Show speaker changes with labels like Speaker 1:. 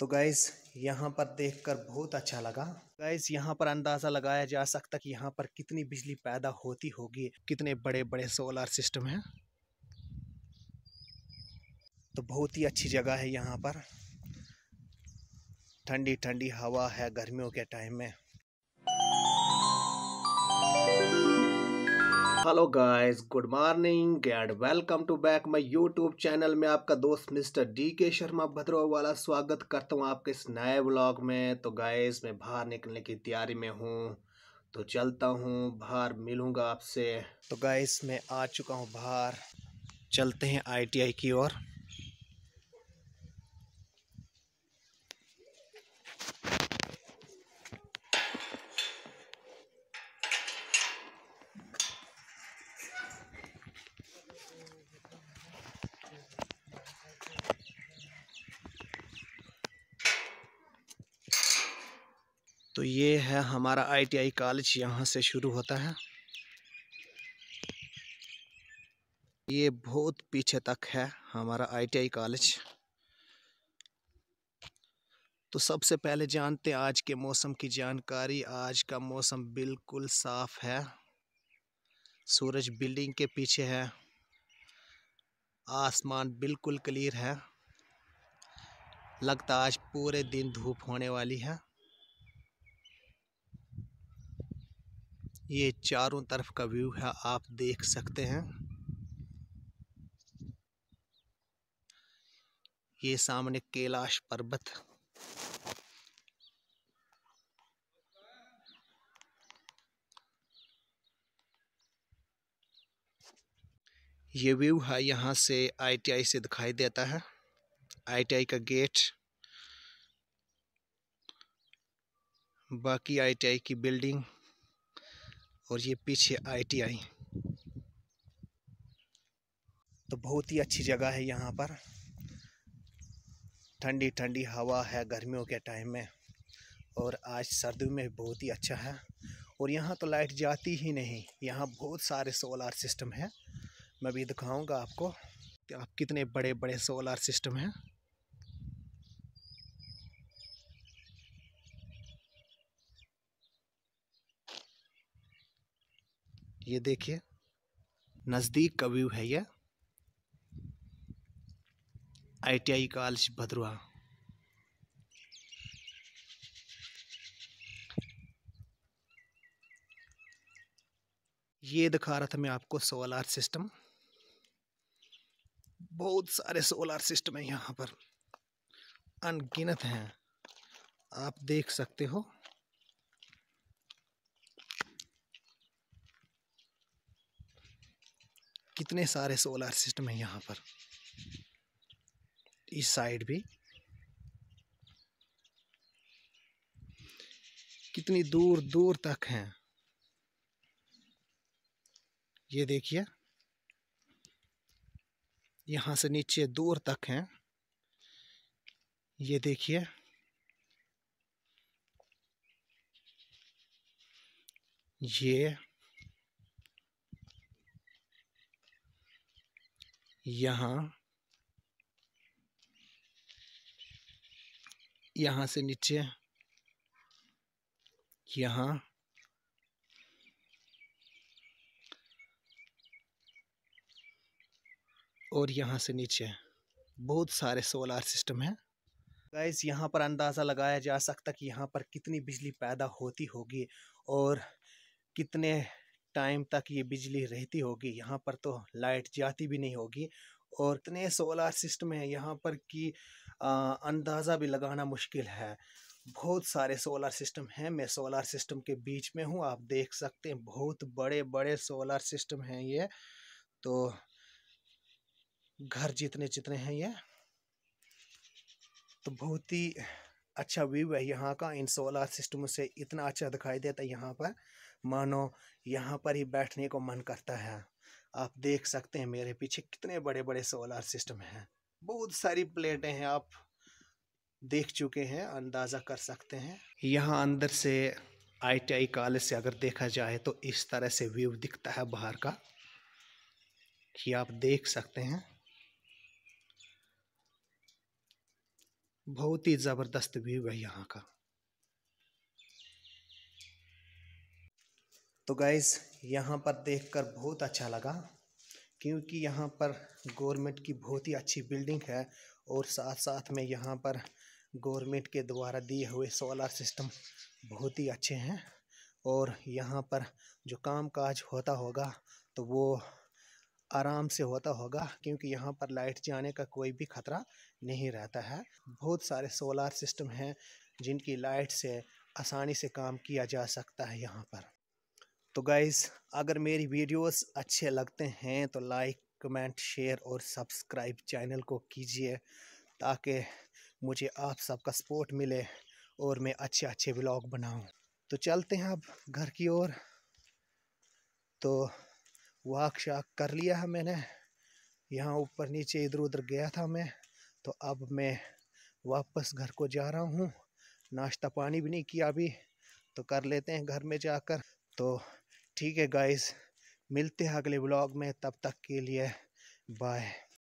Speaker 1: तो गैस यहाँ पर देखकर बहुत अच्छा लगा गैस यहाँ पर अंदाज़ा लगाया जा सकता कि यहाँ पर कितनी बिजली पैदा होती होगी कितने बड़े बड़े सोलर सिस्टम हैं तो बहुत ही अच्छी जगह है यहाँ पर ठंडी ठंडी हवा है गर्मियों के टाइम में hello guys good morning and welcome to back my YouTube channel में आपका दोस्त मिस्टर डी के शर्मा भद्रो वाला स्वागत करता हूँ आपके इस नए ब्लॉग में तो गाइस मैं बाहर निकलने की तैयारी में हूँ तो चलता हूँ बाहर मिलूँगा आपसे तो गाइस मैं आ चुका हूँ बाहर चलते हैं आईटीआई की ओर तो ये है हमारा आईटीआई कॉलेज यहाँ से शुरू होता है ये बहुत पीछे तक है हमारा आईटीआई कॉलेज तो सबसे पहले जानते हैं आज के मौसम की जानकारी आज का मौसम बिल्कुल साफ़ है सूरज बिल्डिंग के पीछे है आसमान बिल्कुल क्लियर है लगता आज पूरे दिन धूप होने वाली है ये चारों तरफ का व्यू है आप देख सकते हैं ये सामने कैलाश पर्वत ये व्यू है यहाँ से आईटीआई से दिखाई देता है आईटीआई का गेट बाकी आईटीआई की बिल्डिंग और ये पीछे आईटीआई तो बहुत ही अच्छी जगह है यहाँ पर ठंडी ठंडी हवा है गर्मियों के टाइम में और आज सर्दियों में बहुत ही अच्छा है और यहाँ तो लाइट जाती ही नहीं यहाँ बहुत सारे सोलार सिस्टम हैं मैं भी दिखाऊंगा आपको कि आप कितने बड़े बड़े सोलार सिस्टम हैं ये देखिए नज़दीक का व्यू है यह आईटीआई कॉलेज भद्रवा ये दिखा रहा था मैं आपको सोलार सिस्टम बहुत सारे सोलार सिस्टम है यहाँ पर अनगिनत हैं आप देख सकते हो कितने सारे सोलर सिस्टम है यहाँ पर इस साइड भी कितनी दूर दूर तक हैं ये देखिए यहाँ से नीचे दूर तक हैं ये देखिए ये यहाँ यहाँ से नीचे यहाँ और यहाँ से नीचे बहुत सारे सोलार सिस्टम हैं गाइस यहाँ पर अंदाज़ा लगाया जा सकता कि यहाँ पर कितनी बिजली पैदा होती होगी और कितने टाइम तक ये बिजली रहती होगी यहाँ पर तो लाइट जाती भी नहीं होगी और इतने सोलार सिस्टम हैं यहाँ पर कि अंदाज़ा भी लगाना मुश्किल है बहुत सारे सोलार सिस्टम हैं मैं सोलार सिस्टम के बीच में हूँ आप देख सकते हैं बहुत बड़े बड़े सोलार सिस्टम हैं ये तो घर जितने जितने हैं ये तो बहुत ही अच्छा व्यू है यहाँ का इन सोलार सिस्टम से इतना अच्छा दिखाई देता है यहाँ पर मानो यहाँ पर ही बैठने को मन करता है आप देख सकते हैं मेरे पीछे कितने बड़े बड़े सोलर सिस्टम हैं बहुत सारी प्लेटें हैं आप देख चुके हैं अंदाज़ा कर सकते हैं यहाँ अंदर से आईटीआई कॉलेज से अगर देखा जाए तो इस तरह से व्यू दिखता है बाहर का कि आप देख सकते हैं बहुत ही ज़बरदस्त व्यू है यहाँ का तो गाइज़ यहाँ पर देखकर बहुत अच्छा लगा क्योंकि यहाँ पर गवर्नमेंट की बहुत ही अच्छी बिल्डिंग है और साथ साथ में यहाँ पर गवर्नमेंट के द्वारा दिए हुए सोलर सिस्टम बहुत ही अच्छे हैं और यहाँ पर जो काम काज होता होगा तो वो आराम से होता होगा क्योंकि यहाँ पर लाइट जाने का कोई भी ख़तरा नहीं रहता है बहुत सारे सोलार सिस्टम हैं जिनकी लाइट से आसानी से काम किया जा सकता है यहाँ पर तो गाइज़ अगर मेरी वीडियोस अच्छे लगते हैं तो लाइक कमेंट शेयर और सब्सक्राइब चैनल को कीजिए ताकि मुझे आप सबका सपोर्ट मिले और मैं अच्छे अच्छे ब्लॉग बनाऊं तो चलते हैं अब घर की ओर तो वाक शाक कर लिया है मैंने यहाँ ऊपर नीचे इधर उधर गया था मैं तो अब मैं वापस घर को जा रहा हूँ नाश्ता पानी भी नहीं किया अभी तो कर लेते हैं घर में जाकर तो ठीक है गाइस मिलते हैं अगले ब्लॉग में तब तक के लिए बाय